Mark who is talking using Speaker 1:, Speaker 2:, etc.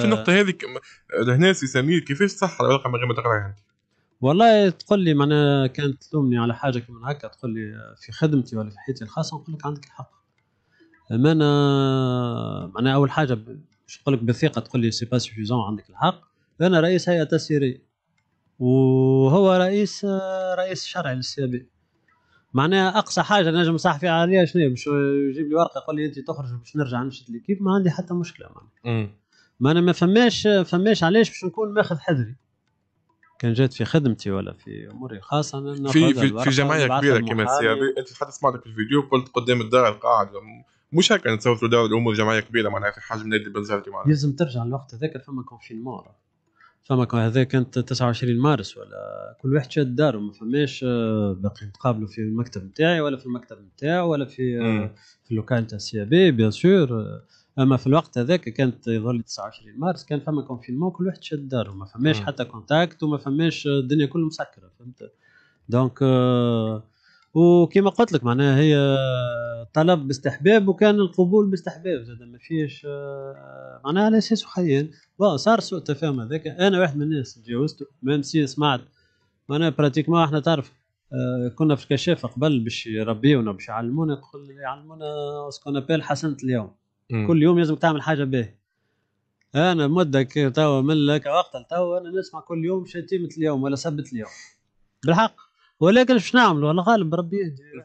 Speaker 1: في النقطة آه. هذه
Speaker 2: هنا سي سمير كيفاش صح العلاقة من غير ما تقراها يعني؟ والله تقول لي معناها كانت تلومني على حاجة كيما هكا تقول لي في خدمتي ولا في حياتي الخاصة نقول لك عندك الحق أما أنا معناها أول حاجة باش نقول لك بثقة تقول لي سي با سوفيزون عندك الحق أنا رئيس هيئة تسييرية وهو رئيس آه، رئيس شرعي للسي بي معناها اقصى حاجه نجم صح فيها عليها شنو باش يجيب لي ورقه يقول لي انت تخرج باش نرجع نشد ليكيب ما عندي حتى مشكله معناها ما انا ما فماش فماش علاش باش نكون ماخذ حذري كان جات في خدمتي ولا في اموري خاصه أنا في في, في جمعيه كبيره كما السي انت حتى سمعت في الفيديو قلت قدام الدار قاعد مش هكا نتصور دار الامور جمعيه كبيره معناها في حجم نادي بنزرتي معناها لازم ترجع الوقت هذاك فما كونفينمون فما كان هذا كانت 29 مارس ولا كل واحد شاد داره ما فماش آه، باقي نتقابلوا في المكتب نتاعي ولا في المكتب نتاعو ولا في آه، في اللوكال نتاع سي بي بيان سور اما في الوقت هذاك كانت يظل 29 مارس كان فما كونفينمون كل واحد شاد داره ما فماش حتى كونتاكت وما فماش الدنيا كلها مسكره فهمت دونك آه، وكما قلت لك معناها هي طلب باستحباب وكان القبول باستحباب زاد ما فيش آه، معناها على اساس خيال صار سوء تفاهم هذاك انا واحد من الناس تجاوزته ميم سي سمعت معناها براتيكمون احنا تعرف آه، كنا في الكشافه قبل باش يربيونا باش يعلمونا يقول يعلمونا سكون ابيل حسنه اليوم كل يوم لازم تعمل حاجه باهيه انا مدك توا من لك وقت توا انا نسمع كل يوم شتيمه اليوم ولا سبت اليوم بالحق ولكن شنو نعملوا على غالب ربي يهدي